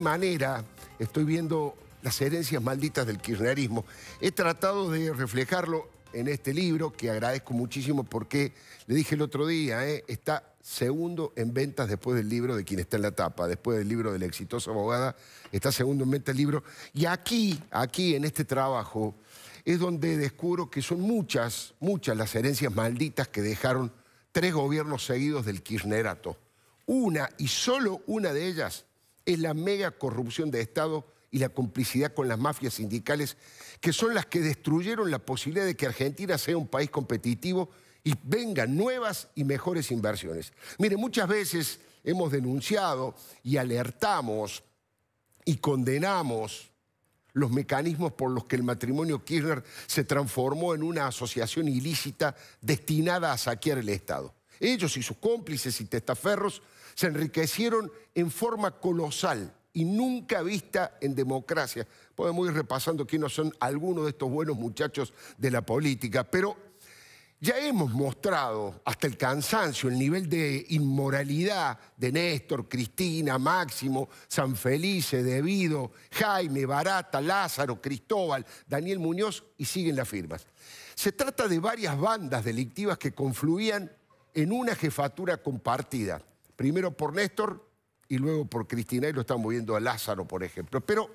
manera estoy viendo las herencias malditas del kirchnerismo. He tratado de reflejarlo en este libro, que agradezco muchísimo porque, le dije el otro día, ¿eh? está segundo en ventas después del libro de quien está en la tapa, después del libro de la exitosa abogada, está segundo en ventas el libro. Y aquí, aquí en este trabajo, es donde descubro que son muchas, muchas las herencias malditas que dejaron tres gobiernos seguidos del kirchnerato. Una y solo una de ellas es la mega corrupción de Estado y la complicidad con las mafias sindicales, que son las que destruyeron la posibilidad de que Argentina sea un país competitivo y vengan nuevas y mejores inversiones. Mire, muchas veces hemos denunciado y alertamos y condenamos los mecanismos por los que el matrimonio Kirchner se transformó en una asociación ilícita destinada a saquear el Estado. Ellos y sus cómplices y testaferros se enriquecieron en forma colosal y nunca vista en democracia. Podemos ir repasando quiénes son algunos de estos buenos muchachos de la política, pero ya hemos mostrado hasta el cansancio el nivel de inmoralidad de Néstor, Cristina, Máximo, San Felice, Debido, Jaime, Barata, Lázaro, Cristóbal, Daniel Muñoz y siguen las firmas. Se trata de varias bandas delictivas que confluían en una jefatura compartida primero por Néstor y luego por Cristina, y lo están moviendo a Lázaro, por ejemplo. Pero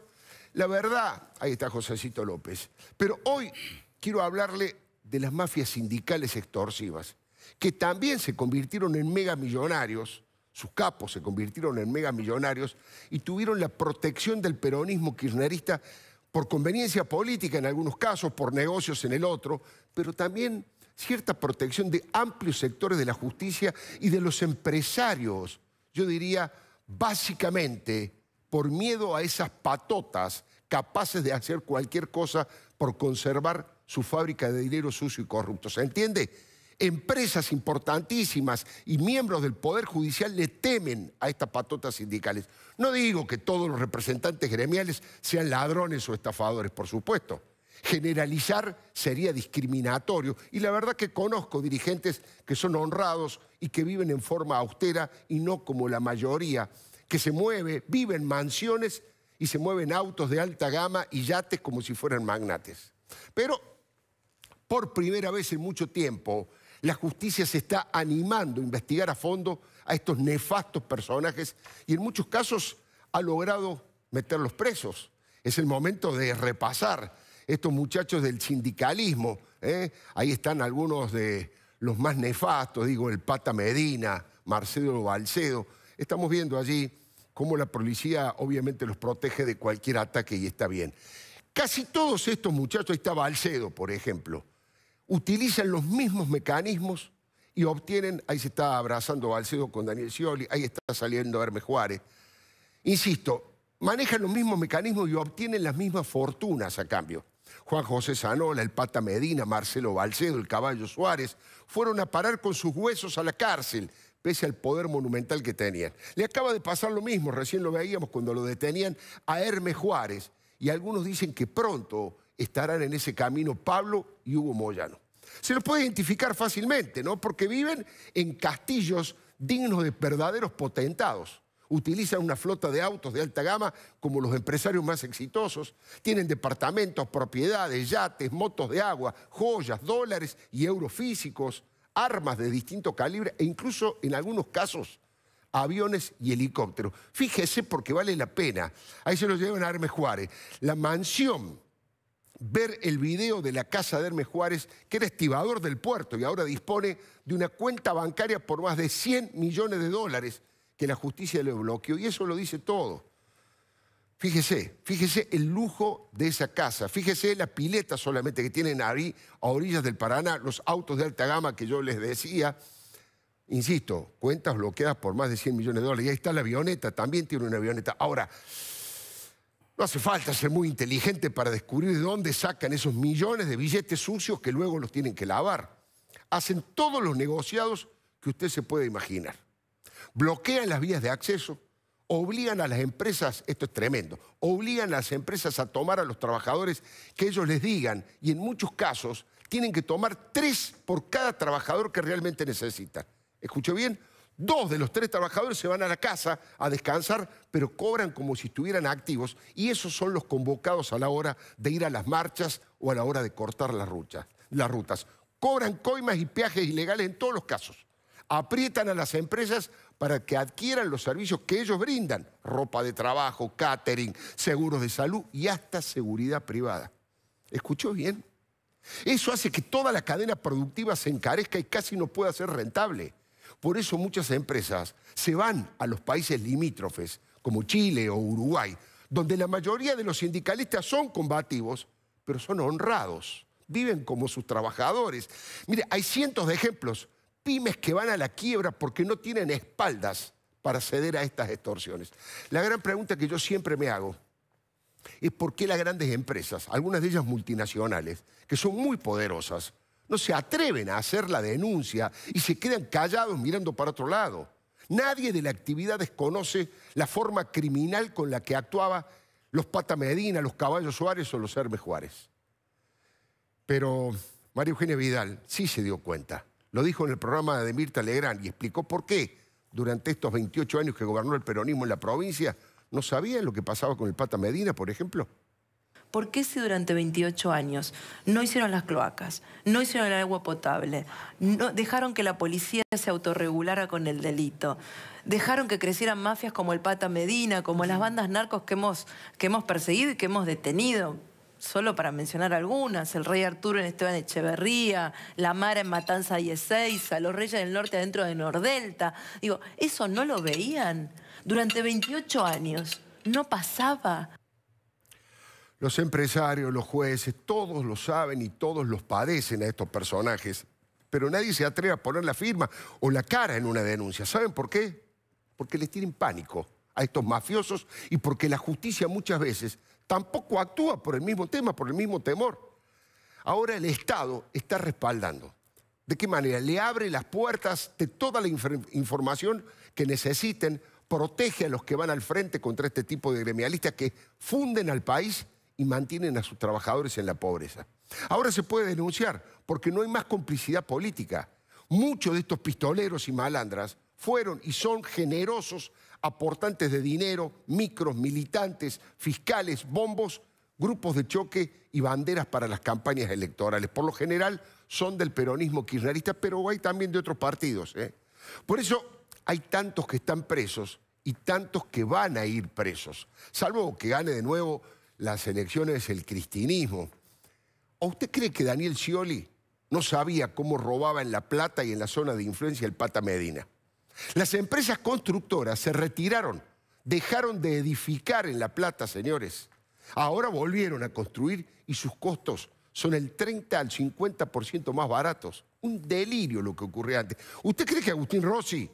la verdad, ahí está Josécito López, pero hoy quiero hablarle de las mafias sindicales extorsivas, que también se convirtieron en megamillonarios, sus capos se convirtieron en megamillonarios y tuvieron la protección del peronismo kirchnerista por conveniencia política en algunos casos, por negocios en el otro, pero también cierta protección de amplios sectores de la justicia y de los empresarios. Yo diría, básicamente, por miedo a esas patotas capaces de hacer cualquier cosa por conservar su fábrica de dinero sucio y corrupto. ¿Se entiende? Empresas importantísimas y miembros del Poder Judicial le temen a estas patotas sindicales. No digo que todos los representantes gremiales sean ladrones o estafadores, por supuesto Generalizar sería discriminatorio y la verdad que conozco dirigentes que son honrados y que viven en forma austera y no como la mayoría, que se mueve, viven mansiones y se mueven autos de alta gama y yates como si fueran magnates. Pero por primera vez en mucho tiempo, la justicia se está animando a investigar a fondo a estos nefastos personajes y en muchos casos ha logrado meterlos presos. Es el momento de repasar estos muchachos del sindicalismo. ¿eh? Ahí están algunos de los más nefastos, digo, el Pata Medina, Marcelo Balcedo. Estamos viendo allí cómo la policía obviamente los protege de cualquier ataque y está bien. Casi todos estos muchachos, ahí está Balcedo, por ejemplo, utilizan los mismos mecanismos y obtienen, ahí se está abrazando Balcedo con Daniel Scioli, ahí está saliendo a Hermes Juárez. Insisto, manejan los mismos mecanismos y obtienen las mismas fortunas a cambio. Juan José Sanola, el Pata Medina, Marcelo Balcedo, el Caballo Suárez, fueron a parar con sus huesos a la cárcel, pese al poder monumental que tenían. Le acaba de pasar lo mismo, recién lo veíamos cuando lo detenían a Hermes Juárez, y algunos dicen que pronto estarán en ese camino Pablo y Hugo Moyano. Se los puede identificar fácilmente, ¿no? Porque viven en castillos dignos de verdaderos potentados utilizan una flota de autos de alta gama como los empresarios más exitosos, tienen departamentos, propiedades, yates, motos de agua, joyas, dólares y euros físicos, armas de distinto calibre e incluso en algunos casos aviones y helicópteros. Fíjese porque vale la pena. Ahí se lo llevan a Hermes Juárez. La mansión, ver el video de la casa de Hermes Juárez, que era estibador del puerto y ahora dispone de una cuenta bancaria por más de 100 millones de dólares que la justicia lo bloqueó y eso lo dice todo. Fíjese, fíjese el lujo de esa casa, fíjese la pileta solamente que tienen ahí a orillas del Paraná, los autos de alta gama que yo les decía. Insisto, cuentas bloqueadas por más de 100 millones de dólares. Y ahí está la avioneta, también tiene una avioneta. Ahora, no hace falta ser muy inteligente para descubrir de dónde sacan esos millones de billetes sucios que luego los tienen que lavar. Hacen todos los negociados que usted se puede imaginar bloquean las vías de acceso, obligan a las empresas, esto es tremendo, obligan a las empresas a tomar a los trabajadores que ellos les digan y en muchos casos tienen que tomar tres por cada trabajador que realmente necesitan. ¿Escuchó bien? Dos de los tres trabajadores se van a la casa a descansar, pero cobran como si estuvieran activos y esos son los convocados a la hora de ir a las marchas o a la hora de cortar las, las rutas. Cobran coimas y peajes ilegales en todos los casos. Aprietan a las empresas para que adquieran los servicios que ellos brindan, ropa de trabajo, catering, seguros de salud y hasta seguridad privada. ¿Escuchó bien? Eso hace que toda la cadena productiva se encarezca y casi no pueda ser rentable. Por eso muchas empresas se van a los países limítrofes, como Chile o Uruguay, donde la mayoría de los sindicalistas son combativos, pero son honrados, viven como sus trabajadores. Mire, hay cientos de ejemplos pymes que van a la quiebra porque no tienen espaldas para ceder a estas extorsiones. La gran pregunta que yo siempre me hago es por qué las grandes empresas, algunas de ellas multinacionales, que son muy poderosas, no se atreven a hacer la denuncia y se quedan callados mirando para otro lado. Nadie de la actividad desconoce la forma criminal con la que actuaba los Pata Medina, los Caballos Suárez o los Hermes Juárez. Pero María Eugenia Vidal sí se dio cuenta lo dijo en el programa de Mirta Legrand y explicó por qué durante estos 28 años que gobernó el peronismo en la provincia no sabía lo que pasaba con el Pata Medina, por ejemplo. ¿Por qué si durante 28 años no hicieron las cloacas, no hicieron el agua potable, no, dejaron que la policía se autorregulara con el delito, dejaron que crecieran mafias como el Pata Medina, como las bandas narcos que hemos, que hemos perseguido y que hemos detenido? solo para mencionar algunas, el rey Arturo en Esteban Echeverría, la Mara en Matanza y Ezeiza, los reyes del norte adentro de Nordelta. Digo, eso no lo veían. Durante 28 años no pasaba. Los empresarios, los jueces, todos lo saben y todos los padecen a estos personajes, pero nadie se atreve a poner la firma o la cara en una denuncia. ¿Saben por qué? Porque les tienen pánico a estos mafiosos y porque la justicia muchas veces tampoco actúa por el mismo tema, por el mismo temor. Ahora el Estado está respaldando. ¿De qué manera? Le abre las puertas de toda la información que necesiten, protege a los que van al frente contra este tipo de gremialistas que funden al país y mantienen a sus trabajadores en la pobreza. Ahora se puede denunciar porque no hay más complicidad política. Muchos de estos pistoleros y malandras fueron y son generosos aportantes de dinero, micros, militantes, fiscales, bombos, grupos de choque y banderas para las campañas electorales. Por lo general son del peronismo kirchnerista, pero hay también de otros partidos. ¿eh? Por eso hay tantos que están presos y tantos que van a ir presos, salvo que gane de nuevo las elecciones el cristinismo. ¿O usted cree que Daniel Scioli no sabía cómo robaba en La Plata y en la zona de influencia el Pata Medina? Las empresas constructoras se retiraron, dejaron de edificar en La Plata, señores. Ahora volvieron a construir y sus costos son el 30 al 50% más baratos. Un delirio lo que ocurrió antes. ¿Usted cree que Agustín Rossi,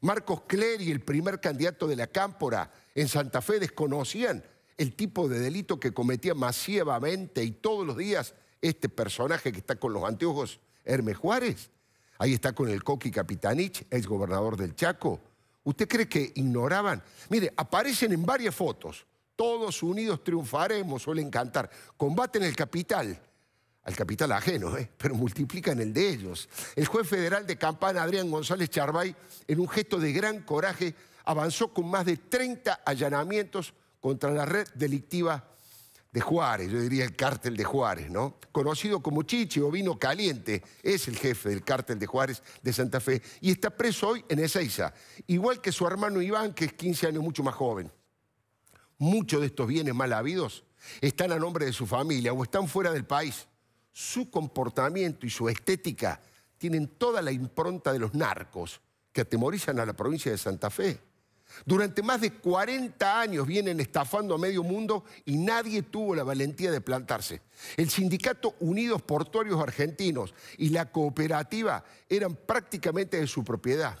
Marcos y el primer candidato de la Cámpora en Santa Fe, desconocían el tipo de delito que cometía masivamente y todos los días este personaje que está con los anteojos, Hermes Juárez? Ahí está con el Coqui Capitanich, ex gobernador del Chaco. ¿Usted cree que ignoraban? Mire, aparecen en varias fotos. Todos unidos triunfaremos, suelen cantar. Combaten el capital, al capital ajeno, ¿eh? pero multiplican el de ellos. El juez federal de Campana, Adrián González Charvay, en un gesto de gran coraje, avanzó con más de 30 allanamientos contra la red delictiva de Juárez, yo diría el cártel de Juárez, ¿no? Conocido como Chichi o Vino Caliente, es el jefe del cártel de Juárez de Santa Fe y está preso hoy en Ezeiza, igual que su hermano Iván, que es 15 años mucho más joven. Muchos de estos bienes mal habidos están a nombre de su familia o están fuera del país. Su comportamiento y su estética tienen toda la impronta de los narcos que atemorizan a la provincia de Santa Fe. Durante más de 40 años vienen estafando a medio mundo y nadie tuvo la valentía de plantarse. El sindicato Unidos Portuarios Argentinos y la cooperativa eran prácticamente de su propiedad.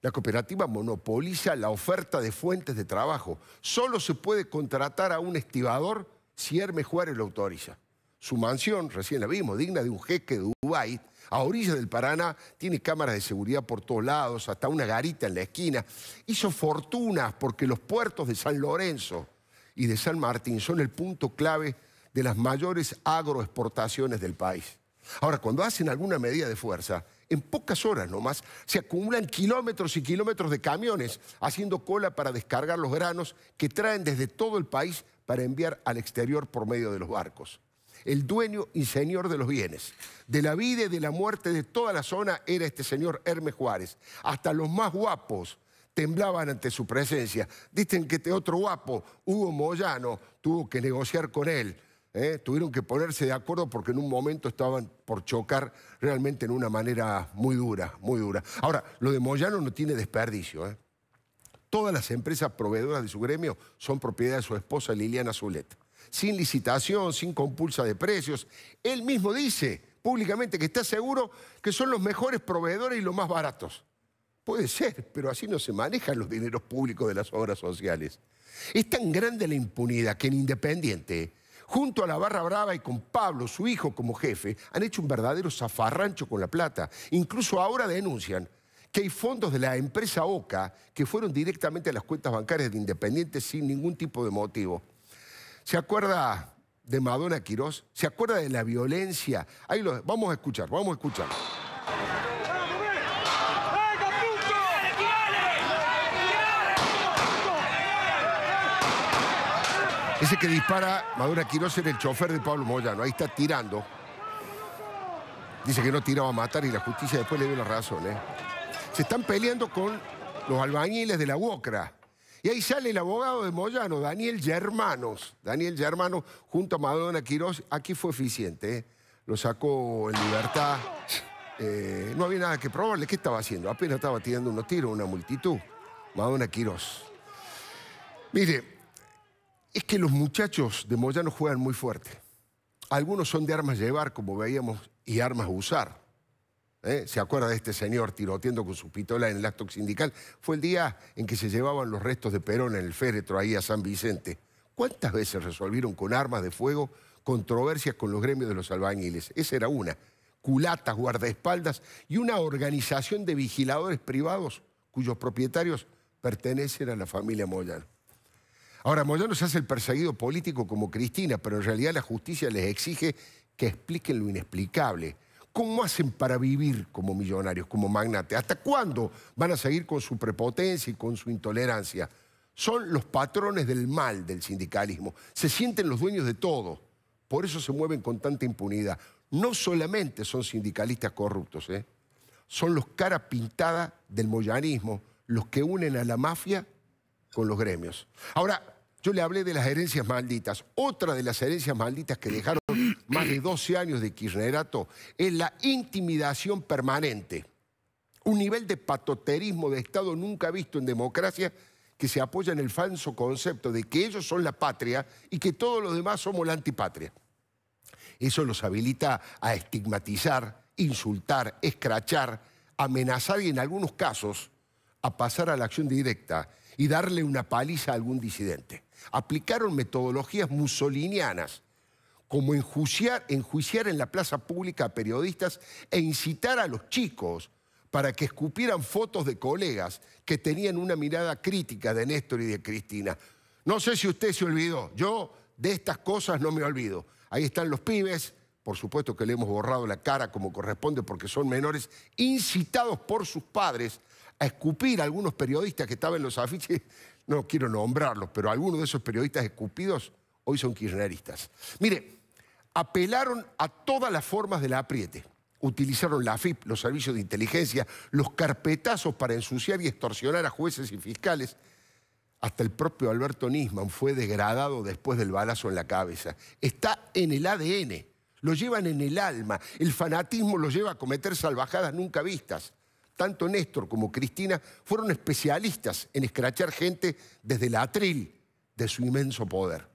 La cooperativa monopoliza la oferta de fuentes de trabajo. Solo se puede contratar a un estibador si Hermes Juárez lo autoriza. Su mansión, recién la vimos, digna de un jeque de Dubái, a orillas del Paraná, tiene cámaras de seguridad por todos lados, hasta una garita en la esquina. Hizo fortunas porque los puertos de San Lorenzo y de San Martín son el punto clave de las mayores agroexportaciones del país. Ahora, cuando hacen alguna medida de fuerza, en pocas horas nomás se acumulan kilómetros y kilómetros de camiones haciendo cola para descargar los granos que traen desde todo el país para enviar al exterior por medio de los barcos el dueño y señor de los bienes. De la vida y de la muerte de toda la zona era este señor Hermes Juárez. Hasta los más guapos temblaban ante su presencia. Dicen que este otro guapo, Hugo Moyano, tuvo que negociar con él. ¿eh? Tuvieron que ponerse de acuerdo porque en un momento estaban por chocar realmente en una manera muy dura, muy dura. Ahora, lo de Moyano no tiene desperdicio. ¿eh? Todas las empresas proveedoras de su gremio son propiedad de su esposa Liliana Zuleta sin licitación, sin compulsa de precios. Él mismo dice públicamente que está seguro que son los mejores proveedores y los más baratos. Puede ser, pero así no se manejan los dineros públicos de las obras sociales. Es tan grande la impunidad que en Independiente, junto a la Barra Brava y con Pablo, su hijo, como jefe, han hecho un verdadero zafarrancho con la plata. Incluso ahora denuncian que hay fondos de la empresa OCA que fueron directamente a las cuentas bancarias de Independiente sin ningún tipo de motivo. ¿Se acuerda de Madonna Quirós? ¿Se acuerda de la violencia? Ahí lo, vamos a escuchar, vamos a escuchar. Ese que dispara Madonna Quiroz en el chofer de Pablo Moyano. Ahí está tirando. Dice que no tiraba a matar y la justicia después le dio la razón. ¿eh? Se están peleando con los albañiles de la UOCRA. Y ahí sale el abogado de Moyano, Daniel Germanos. Daniel Germanos, junto a Madonna Quiroz, aquí fue eficiente. ¿eh? Lo sacó en libertad. Eh, no había nada que probarle. ¿Qué estaba haciendo? Apenas estaba tirando unos tiros, una multitud. Madonna Quiroz. Mire, es que los muchachos de Moyano juegan muy fuerte. Algunos son de armas llevar, como veíamos, y armas a usar. ¿eh? ¿Se acuerda de este señor tiroteando con su pistola en el acto sindical? Fue el día en que se llevaban los restos de Perón en el féretro ahí a San Vicente. ¿Cuántas veces resolvieron con armas de fuego controversias con los gremios de los albañiles? Esa era una. Culatas, guardaespaldas y una organización de vigiladores privados cuyos propietarios pertenecen a la familia Moyano. Ahora, Moyano se hace el perseguido político como Cristina, pero en realidad la justicia les exige que expliquen lo inexplicable ¿Cómo hacen para vivir como millonarios, como magnates? ¿Hasta cuándo van a seguir con su prepotencia y con su intolerancia? Son los patrones del mal del sindicalismo. Se sienten los dueños de todo. Por eso se mueven con tanta impunidad. No solamente son sindicalistas corruptos, ¿eh? son los cara pintada del moyanismo, los que unen a la mafia con los gremios. Ahora, yo le hablé de las herencias malditas. Otra de las herencias malditas que dejaron de 12 años de kirchnerato es la intimidación permanente, un nivel de patoterismo de Estado nunca visto en democracia que se apoya en el falso concepto de que ellos son la patria y que todos los demás somos la antipatria. Eso los habilita a estigmatizar, insultar, escrachar, amenazar y en algunos casos a pasar a la acción directa y darle una paliza a algún disidente. Aplicaron metodologías musolinianas como enjuiciar, enjuiciar en la plaza pública a periodistas e incitar a los chicos para que escupieran fotos de colegas que tenían una mirada crítica de Néstor y de Cristina. No sé si usted se olvidó, yo de estas cosas no me olvido. Ahí están los pibes, por supuesto que le hemos borrado la cara como corresponde porque son menores, incitados por sus padres a escupir a algunos periodistas que estaban en los afiches, no quiero nombrarlos, pero algunos de esos periodistas escupidos hoy son kirchneristas. Mire, apelaron a todas las formas del apriete. Utilizaron la FIP, los servicios de inteligencia, los carpetazos para ensuciar y extorsionar a jueces y fiscales. Hasta el propio Alberto Nisman fue degradado después del balazo en la cabeza. Está en el ADN, lo llevan en el alma. El fanatismo lo lleva a cometer salvajadas nunca vistas. Tanto Néstor como Cristina fueron especialistas en escrachar gente desde la atril de su inmenso poder.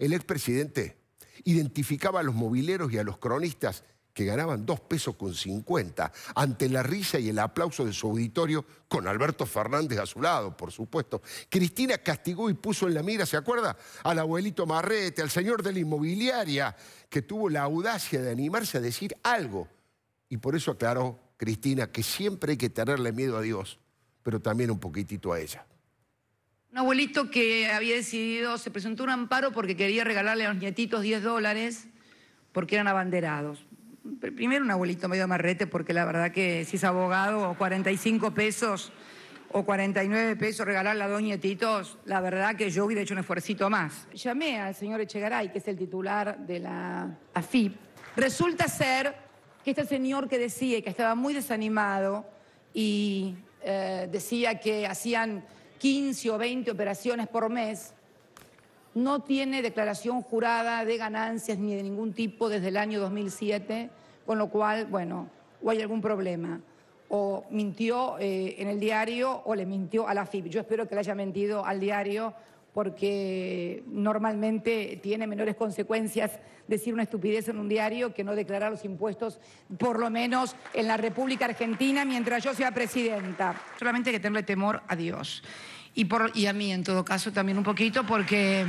El expresidente identificaba a los mobileros y a los cronistas que ganaban dos pesos con 50 ante la risa y el aplauso de su auditorio con Alberto Fernández a su lado, por supuesto. Cristina castigó y puso en la mira, ¿se acuerda? Al abuelito Marrete, al señor de la inmobiliaria, que tuvo la audacia de animarse a decir algo. Y por eso aclaró Cristina que siempre hay que tenerle miedo a Dios, pero también un poquitito a ella. Un abuelito que había decidido, se presentó un amparo porque quería regalarle a los nietitos 10 dólares porque eran abanderados. Primero un abuelito medio amarrete porque la verdad que si es abogado, o 45 pesos o 49 pesos regalarle a dos nietitos, la verdad que yo hubiera hecho un esfuercito más. Llamé al señor Echegaray, que es el titular de la AFIP. Resulta ser que este señor que decía que estaba muy desanimado y eh, decía que hacían 15 o 20 operaciones por mes, no tiene declaración jurada de ganancias ni de ningún tipo desde el año 2007, con lo cual, bueno, o hay algún problema, o mintió eh, en el diario o le mintió a la FIP. Yo espero que le haya mentido al diario porque normalmente tiene menores consecuencias decir una estupidez en un diario que no declarar los impuestos, por lo menos en la República Argentina, mientras yo sea presidenta. Solamente hay que tenerle temor a Dios y, por, y a mí en todo caso también un poquito porque...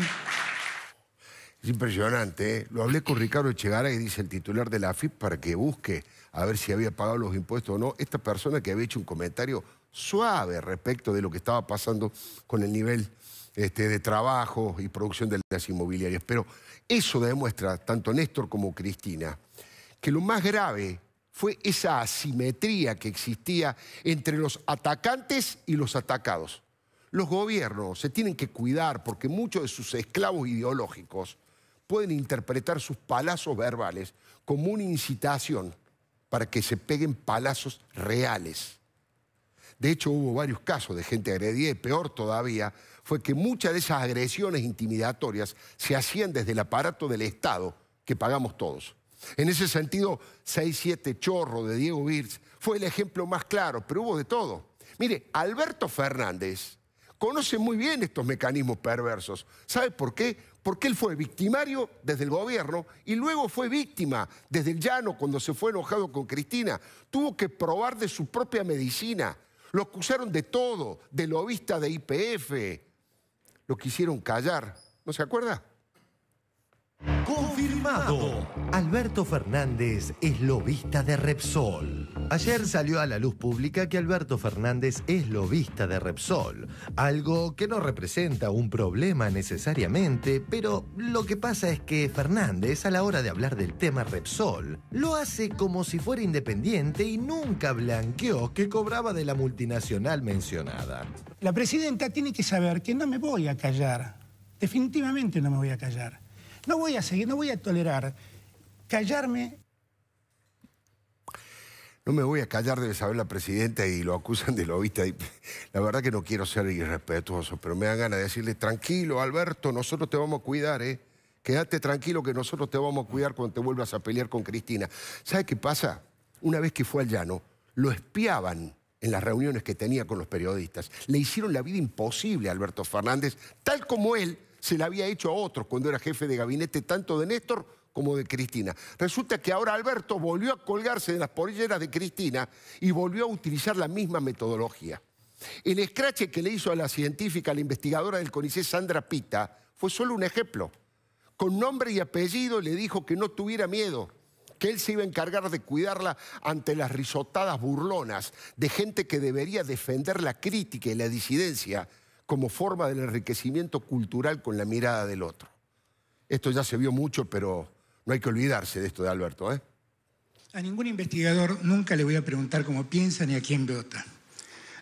Es impresionante, ¿eh? lo hablé con Ricardo Echegara que dice el titular de la AFIP para que busque a ver si había pagado los impuestos o no. Esta persona que había hecho un comentario suave respecto de lo que estaba pasando con el nivel este, de trabajo y producción de las inmobiliarias. Pero eso demuestra, tanto Néstor como Cristina, que lo más grave fue esa asimetría que existía entre los atacantes y los atacados. Los gobiernos se tienen que cuidar porque muchos de sus esclavos ideológicos pueden interpretar sus palazos verbales como una incitación para que se peguen palazos reales. De hecho, hubo varios casos de gente agredida y peor todavía, fue que muchas de esas agresiones intimidatorias se hacían desde el aparato del Estado que pagamos todos. En ese sentido, 6-7 Chorro de Diego Birz fue el ejemplo más claro, pero hubo de todo. Mire, Alberto Fernández conoce muy bien estos mecanismos perversos. ¿Sabe por qué? Porque él fue victimario desde el gobierno y luego fue víctima desde el llano cuando se fue enojado con Cristina. Tuvo que probar de su propia medicina. Lo acusaron de todo, de lobista de IPF, lo quisieron callar. ¿No se acuerda? Confirmado. Alberto Fernández es lobista de Repsol. Ayer salió a la luz pública que Alberto Fernández es lobista de Repsol, algo que no representa un problema necesariamente, pero lo que pasa es que Fernández a la hora de hablar del tema Repsol lo hace como si fuera independiente y nunca blanqueó que cobraba de la multinacional mencionada. La presidenta tiene que saber que no me voy a callar, definitivamente no me voy a callar, no voy a seguir, no voy a tolerar callarme no me voy a callar, de saber la presidenta y lo acusan de lobista. la verdad que no quiero ser irrespetuoso, pero me dan ganas de decirle, tranquilo, Alberto, nosotros te vamos a cuidar, ¿eh? Quédate tranquilo que nosotros te vamos a cuidar cuando te vuelvas a pelear con Cristina. ¿Sabe qué pasa? Una vez que fue al llano, lo espiaban en las reuniones que tenía con los periodistas. Le hicieron la vida imposible a Alberto Fernández, tal como él se la había hecho a otros cuando era jefe de gabinete, tanto de Néstor como de Cristina. Resulta que ahora Alberto volvió a colgarse de las polleras de Cristina y volvió a utilizar la misma metodología. El escrache que le hizo a la científica, a la investigadora del CONICET, Sandra Pita, fue solo un ejemplo. Con nombre y apellido le dijo que no tuviera miedo, que él se iba a encargar de cuidarla ante las risotadas burlonas de gente que debería defender la crítica y la disidencia como forma del enriquecimiento cultural con la mirada del otro. Esto ya se vio mucho, pero no hay que olvidarse de esto de Alberto. ¿eh? A ningún investigador nunca le voy a preguntar cómo piensa ni a quién vota.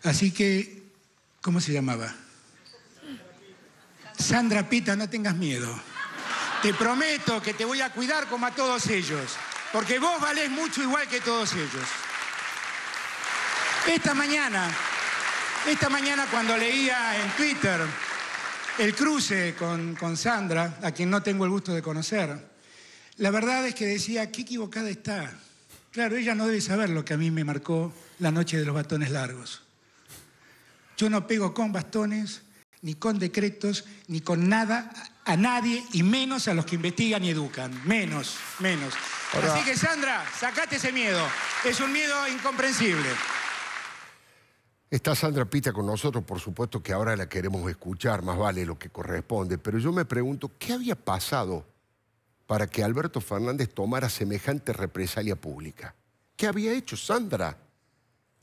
Así que, ¿cómo se llamaba? Sandra Pita, no tengas miedo. Te prometo que te voy a cuidar como a todos ellos, porque vos valés mucho igual que todos ellos. Esta mañana, esta mañana cuando leía en Twitter el cruce con Sandra, a quien no tengo el gusto de conocer, la verdad es que decía, qué equivocada está. Claro, ella no debe saber lo que a mí me marcó la noche de los batones largos. Yo no pego con bastones, ni con decretos, ni con nada a nadie, y menos a los que investigan y educan. Menos, menos. Así que Sandra, sacate ese miedo. Es un miedo incomprensible. Está Sandra Pita con nosotros, por supuesto que ahora la queremos escuchar, más vale lo que corresponde, pero yo me pregunto, ¿qué había pasado para que Alberto Fernández tomara semejante represalia pública. ¿Qué había hecho Sandra?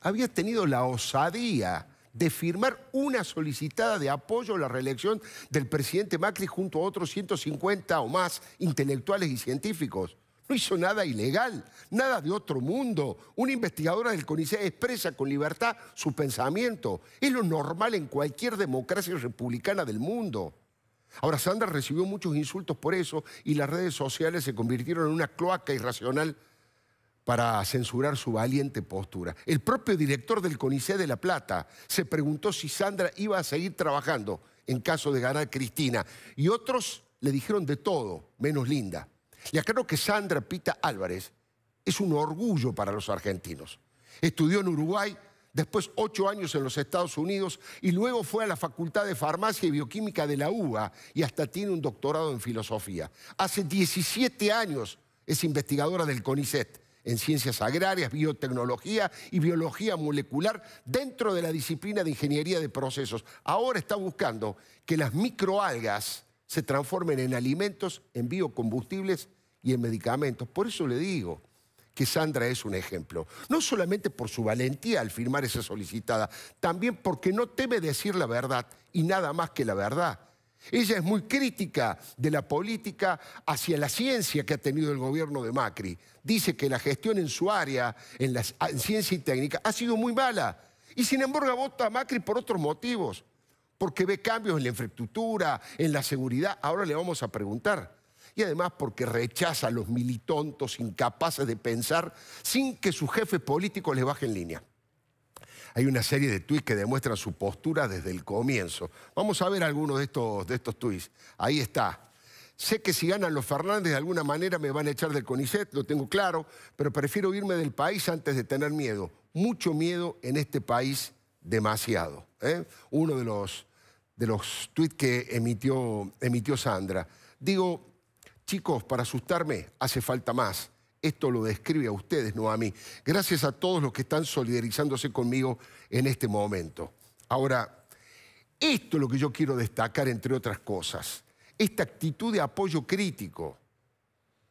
Había tenido la osadía de firmar una solicitada de apoyo a la reelección del presidente Macri junto a otros 150 o más intelectuales y científicos. No hizo nada ilegal, nada de otro mundo. Una investigadora del CONICET expresa con libertad su pensamiento. Es lo normal en cualquier democracia republicana del mundo. Ahora, Sandra recibió muchos insultos por eso y las redes sociales se convirtieron en una cloaca irracional para censurar su valiente postura. El propio director del CONICET de La Plata se preguntó si Sandra iba a seguir trabajando en caso de ganar Cristina. Y otros le dijeron de todo, menos Linda. Ya creo que Sandra Pita Álvarez es un orgullo para los argentinos. Estudió en Uruguay, después ocho años en los Estados Unidos y luego fue a la Facultad de Farmacia y Bioquímica de la UBA y hasta tiene un doctorado en filosofía. Hace 17 años es investigadora del CONICET en ciencias agrarias, biotecnología y biología molecular dentro de la disciplina de ingeniería de procesos. Ahora está buscando que las microalgas se transformen en alimentos, en biocombustibles y en medicamentos. Por eso le digo, que Sandra es un ejemplo. No solamente por su valentía al firmar esa solicitada, también porque no teme decir la verdad y nada más que la verdad. Ella es muy crítica de la política hacia la ciencia que ha tenido el gobierno de Macri. Dice que la gestión en su área, en, ah, ciencia y técnica, ha sido muy mala. Y sin embargo vota a Macri por otros motivos, porque ve cambios en la infraestructura, en la seguridad. Ahora le vamos a preguntar y además porque rechaza a los militontos incapaces de pensar sin que su jefe político les baje en línea. Hay una serie de tuits que demuestran su postura desde el comienzo. Vamos a ver algunos de estos, de estos tuits. Ahí está. Sé que si ganan los Fernández de alguna manera me van a echar del CONICET, lo tengo claro, pero prefiero irme del país antes de tener miedo. Mucho miedo en este país, demasiado. ¿eh? Uno de los, de los tuits que emitió, emitió Sandra. Digo, Chicos, para asustarme hace falta más. Esto lo describe a ustedes, no a mí. Gracias a todos los que están solidarizándose conmigo en este momento. Ahora, esto es lo que yo quiero destacar, entre otras cosas. Esta actitud de apoyo crítico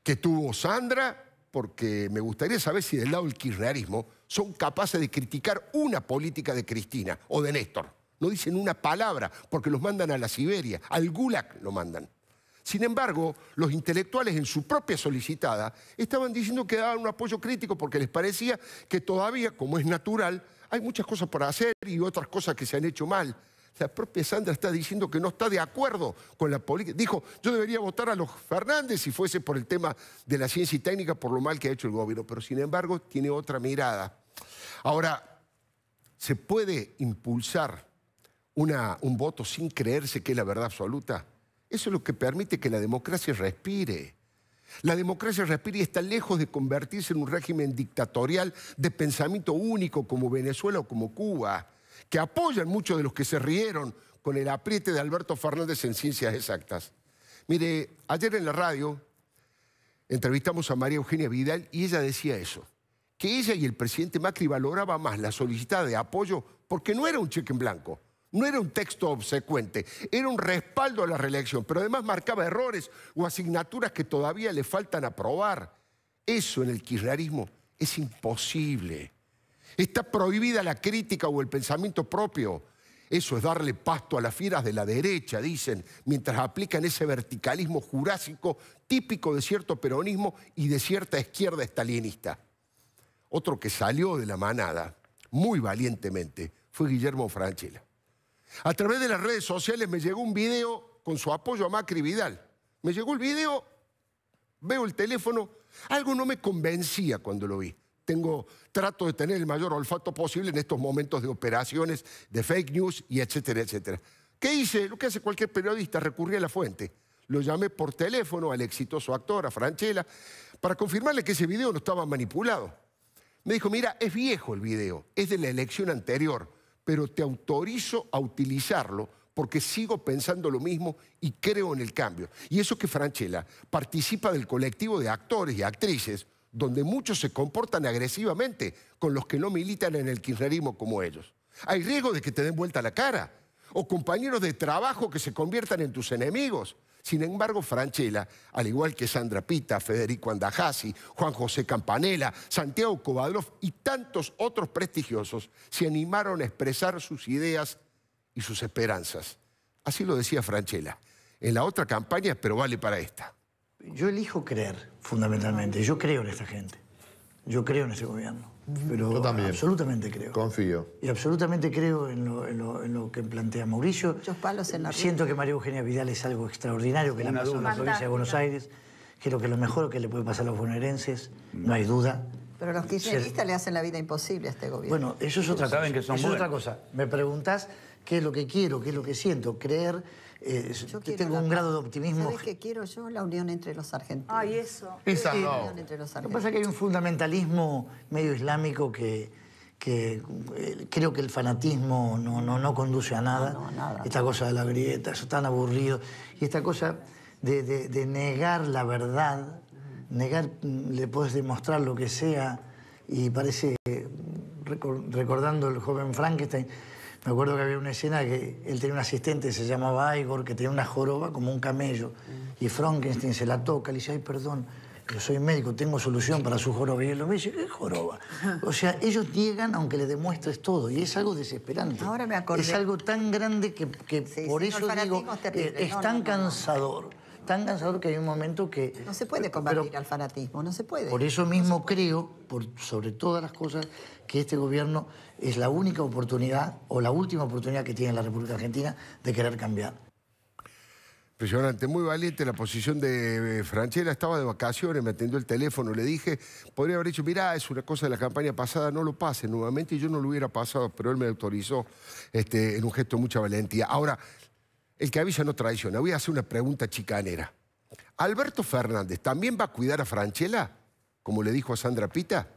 que tuvo Sandra, porque me gustaría saber si del lado del kirchnerismo son capaces de criticar una política de Cristina o de Néstor. No dicen una palabra, porque los mandan a la Siberia, al Gulag lo mandan. Sin embargo, los intelectuales en su propia solicitada estaban diciendo que daban un apoyo crítico porque les parecía que todavía, como es natural, hay muchas cosas por hacer y otras cosas que se han hecho mal. La propia Sandra está diciendo que no está de acuerdo con la política. Dijo, yo debería votar a los Fernández si fuese por el tema de la ciencia y técnica, por lo mal que ha hecho el gobierno, pero sin embargo tiene otra mirada. Ahora, ¿se puede impulsar un voto sin creerse que es la verdad absoluta? Eso es lo que permite que la democracia respire. La democracia respire y está lejos de convertirse en un régimen dictatorial de pensamiento único como Venezuela o como Cuba, que apoyan muchos de los que se rieron con el apriete de Alberto Fernández en ciencias exactas. Mire, ayer en la radio entrevistamos a María Eugenia Vidal y ella decía eso, que ella y el presidente Macri valoraban más la solicitud de apoyo porque no era un cheque en blanco, no era un texto obsecuente, era un respaldo a la reelección, pero además marcaba errores o asignaturas que todavía le faltan aprobar. Eso en el kirchnerismo es imposible. Está prohibida la crítica o el pensamiento propio. Eso es darle pasto a las fieras de la derecha, dicen, mientras aplican ese verticalismo jurásico típico de cierto peronismo y de cierta izquierda estalinista. Otro que salió de la manada, muy valientemente, fue Guillermo Franchella. A través de las redes sociales me llegó un video con su apoyo a Macri Vidal. Me llegó el video, veo el teléfono, algo no me convencía cuando lo vi. Tengo, trato de tener el mayor olfato posible en estos momentos de operaciones, de fake news y etcétera, etcétera. ¿Qué hice? Lo que hace cualquier periodista, recurrí a la fuente. Lo llamé por teléfono al exitoso actor, a Franchella, para confirmarle que ese video no estaba manipulado. Me dijo, mira, es viejo el video, es de la elección anterior pero te autorizo a utilizarlo porque sigo pensando lo mismo y creo en el cambio. Y eso que Franchella participa del colectivo de actores y actrices, donde muchos se comportan agresivamente con los que no militan en el kirchnerismo como ellos. Hay riesgo de que te den vuelta la cara, o compañeros de trabajo que se conviertan en tus enemigos. Sin embargo, Franchella, al igual que Sandra Pita, Federico Andajasi, Juan José Campanella, Santiago Kovadlov y tantos otros prestigiosos, se animaron a expresar sus ideas y sus esperanzas. Así lo decía Franchella. En la otra campaña, pero vale para esta. Yo elijo creer, fundamentalmente. Yo creo en esta gente. Yo creo en este gobierno. Pero Yo también. absolutamente creo. Confío. Y absolutamente creo en lo, en lo, que plantea Mauricio. Siento que María Eugenia Vidal es algo extraordinario que le pasó en la provincia de Buenos Aires. Creo que lo mejor que le puede pasar a los bonaerenses, no hay duda. Pero los kirchneristas le hacen la vida imposible a este gobierno. Bueno, eso es otra que son es otra cosa. Me preguntás qué es lo que quiero, qué es lo que siento. Creer eh, tengo un grado de optimismo. ¿Sabes qué quiero yo? La unión entre los argentinos. y eso. Esa Lo que pasa es que hay un fundamentalismo medio islámico que, eh, creo que el fanatismo no, no, no conduce a nada. No, nada. Esta cosa de la grieta, eso tan aburrido. Y esta cosa de, de negar la verdad, negar, le puedes demostrar lo que sea, y parece, recordando el joven Frankenstein, me acuerdo que había una escena que él tenía un asistente se llamaba Igor, que tenía una joroba como un camello. Y Frankenstein se la toca, le dice, ay, perdón, yo soy médico, tengo solución para su joroba. Y él lo ve dice, ¿qué joroba? O sea, ellos niegan aunque le demuestres todo. Y es algo desesperante. Ahora me acordé. Es algo tan grande que, por eso digo, es eh, tan cansador tan cansador que hay un momento que... No se puede eh, combatir al fanatismo, no se puede. Por eso mismo creo, por, sobre todas las cosas, que este gobierno es la única oportunidad o la última oportunidad que tiene la República Argentina de querer cambiar. Impresionante, muy valiente la posición de eh, Franchella. Estaba de vacaciones, me atendió el teléfono, le dije, podría haber dicho, mirá, es una cosa de la campaña pasada, no lo pase nuevamente, y yo no lo hubiera pasado, pero él me autorizó este, en un gesto de mucha valentía. Ahora, el que avisa no traiciona. Voy a hacer una pregunta chicanera. ¿Alberto Fernández también va a cuidar a Franchela? como le dijo a Sandra Pita?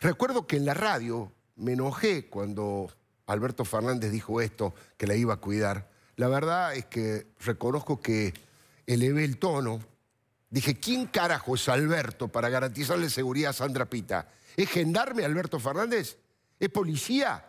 Recuerdo que en la radio me enojé cuando Alberto Fernández dijo esto, que la iba a cuidar. La verdad es que reconozco que elevé el tono. Dije, ¿quién carajo es Alberto para garantizarle seguridad a Sandra Pita? ¿Es gendarme Alberto Fernández? ¿Es policía?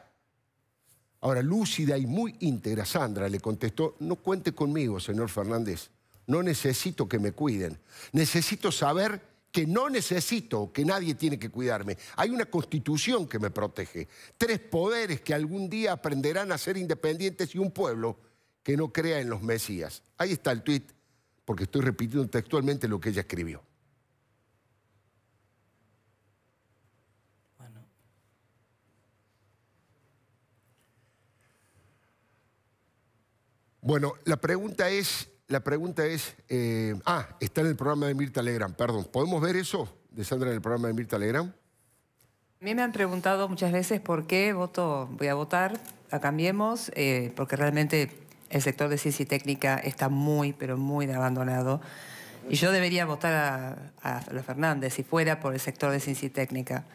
Ahora, lúcida y muy íntegra, Sandra le contestó, no cuente conmigo, señor Fernández, no necesito que me cuiden, necesito saber que no necesito, que nadie tiene que cuidarme. Hay una constitución que me protege, tres poderes que algún día aprenderán a ser independientes y un pueblo que no crea en los Mesías. Ahí está el tuit, porque estoy repitiendo textualmente lo que ella escribió. Bueno, la pregunta es, la pregunta es, eh, ah, está en el programa de Mirta Legrand, perdón. ¿Podemos ver eso de Sandra en el programa de Mirta Legrand? A mí me han preguntado muchas veces por qué voto, voy a votar la Cambiemos, eh, porque realmente el sector de ciencia y técnica está muy, pero muy abandonado. Y yo debería votar a, a los Fernández si fuera por el sector de ciencia y técnica.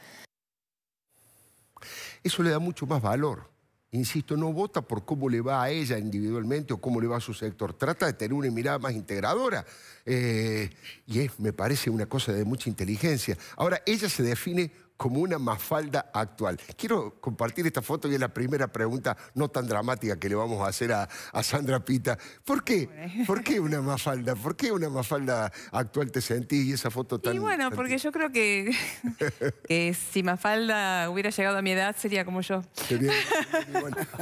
Eso le da mucho más valor insisto, no vota por cómo le va a ella individualmente o cómo le va a su sector. Trata de tener una mirada más integradora. Eh, y es, me parece, una cosa de mucha inteligencia. Ahora, ella se define como una mafalda actual. Quiero compartir esta foto y es la primera pregunta no tan dramática que le vamos a hacer a, Sandra Pita. ¿Por qué? ¿Por qué una mafalda? ¿Por qué una mafalda actual te sentís y esa foto tan... Y bueno, porque yo creo que, si mafalda hubiera llegado a mi edad sería como yo. Sería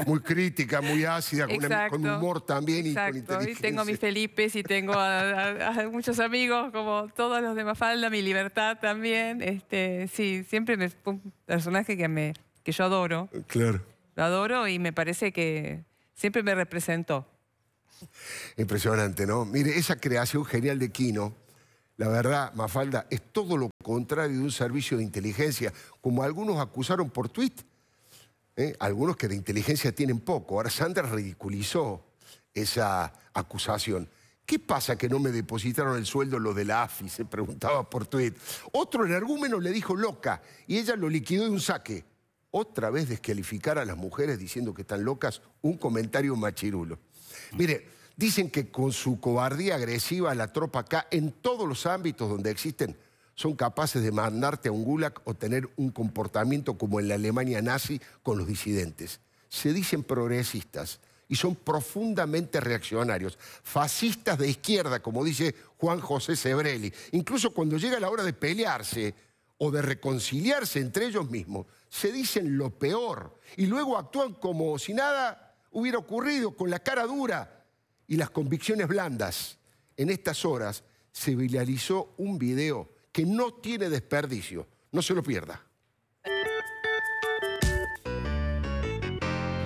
muy crítica, muy ácida, con, humor también y con tengo a mis felipe y tengo a, muchos amigos como todos los de mafalda, mi libertad también. Este, sí, siempre siempre un personaje que, me, que yo adoro. Eh, claro. Lo adoro y me parece que siempre me representó. Impresionante, ¿no? Mire, esa creación genial de Kino, la verdad, Mafalda, es todo lo contrario de un servicio de inteligencia, como algunos acusaron por tuit. ¿eh? Algunos que de inteligencia tienen poco. Ahora Sanders ridiculizó esa acusación. ¿Qué pasa que no me depositaron el sueldo los de la AFI? Se preguntaba por Twitter. Otro energúmeno le dijo loca y ella lo liquidó de un saque. Otra vez descalificar a las mujeres diciendo que están locas, un comentario machirulo. Mm. Mire, dicen que con su cobardía agresiva la tropa acá, en todos los ámbitos donde existen, son capaces de mandarte a un gulag o tener un comportamiento como en la Alemania nazi con los disidentes. Se dicen progresistas, y son profundamente reaccionarios, fascistas de izquierda, como dice Juan José Sebrelli. Incluso cuando llega la hora de pelearse o de reconciliarse entre ellos mismos, se dicen lo peor y luego actúan como si nada hubiera ocurrido, con la cara dura y las convicciones blandas. En estas horas se viralizó un video que no tiene desperdicio, no se lo pierda.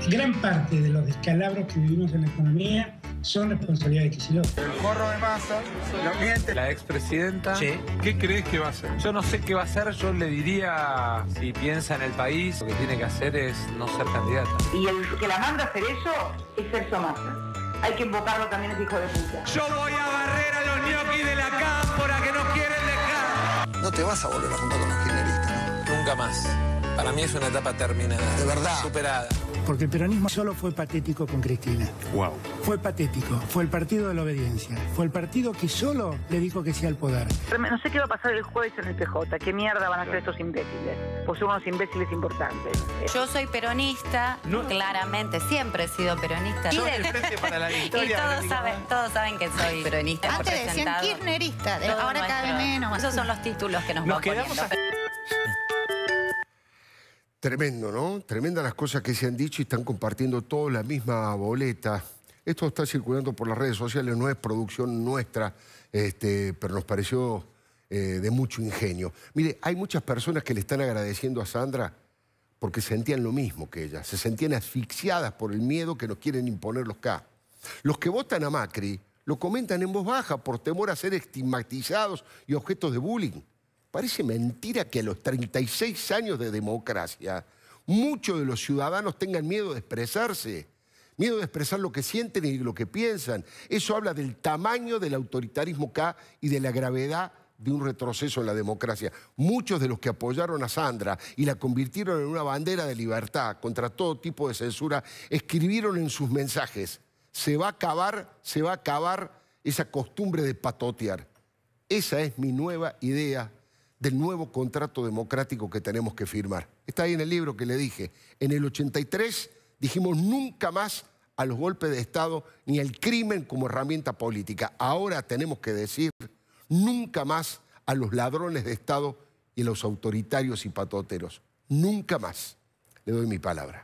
Gran parte de los descalabros que vivimos en la economía son responsabilidad de Kicillof. El gorro de masa, la miente. La expresidenta, ¿qué crees que va a hacer? Yo no sé qué va a hacer, yo le diría, si piensa en el país, lo que tiene que hacer es no ser candidata. Y el que la manda a hacer eso es Sergio Massa. Hay que invocarlo también el hijo de puta. Yo voy a barrer a los ñoquis de la cámpora que nos quieren dejar. No te vas a volver a juntar con los kirchneristas, Nunca más. Para mí es una etapa terminada. De verdad. Superada. Porque el peronismo solo fue patético con Cristina. Wow. Fue patético. Fue el partido de la obediencia. Fue el partido que solo le dijo que sea al poder. No sé qué va a pasar el jueves en el PJ. ¿Qué mierda van a hacer estos imbéciles? Pues son unos imbéciles importantes. Yo soy peronista, claramente. Siempre he sido peronista. y todos saben, que soy peronista. Antes decían kirchnerista. ahora cada vez menos. Esos son los títulos que nos, Tremendo, ¿no? Tremendas las cosas que se han dicho y están compartiendo todos la misma boleta. Esto está circulando por las redes sociales, no es producción nuestra, este, pero nos pareció eh, de mucho ingenio. Mire, hay muchas personas que le están agradeciendo a Sandra porque sentían lo mismo que ella, se sentían asfixiadas por el miedo que nos quieren imponer los K. Los que votan a Macri lo comentan en voz baja por temor a ser estigmatizados y objetos de bullying. Parece mentira que a los 36 años de democracia muchos de los ciudadanos tengan miedo de expresarse, miedo de expresar lo que sienten y lo que piensan. Eso habla del tamaño del autoritarismo acá y de la gravedad de un retroceso en la democracia. Muchos de los que apoyaron a Sandra y la convirtieron en una bandera de libertad contra todo tipo de censura, escribieron en sus mensajes, se va a acabar, se va a acabar esa costumbre de patotear. Esa es mi nueva idea del nuevo contrato democrático que tenemos que firmar. Está ahí en el libro que le dije. En el 83 dijimos nunca más a los golpes de Estado ni al crimen como herramienta política. Ahora tenemos que decir nunca más a los ladrones de Estado y a los autoritarios y patoteros. Nunca más. Le doy mi palabra.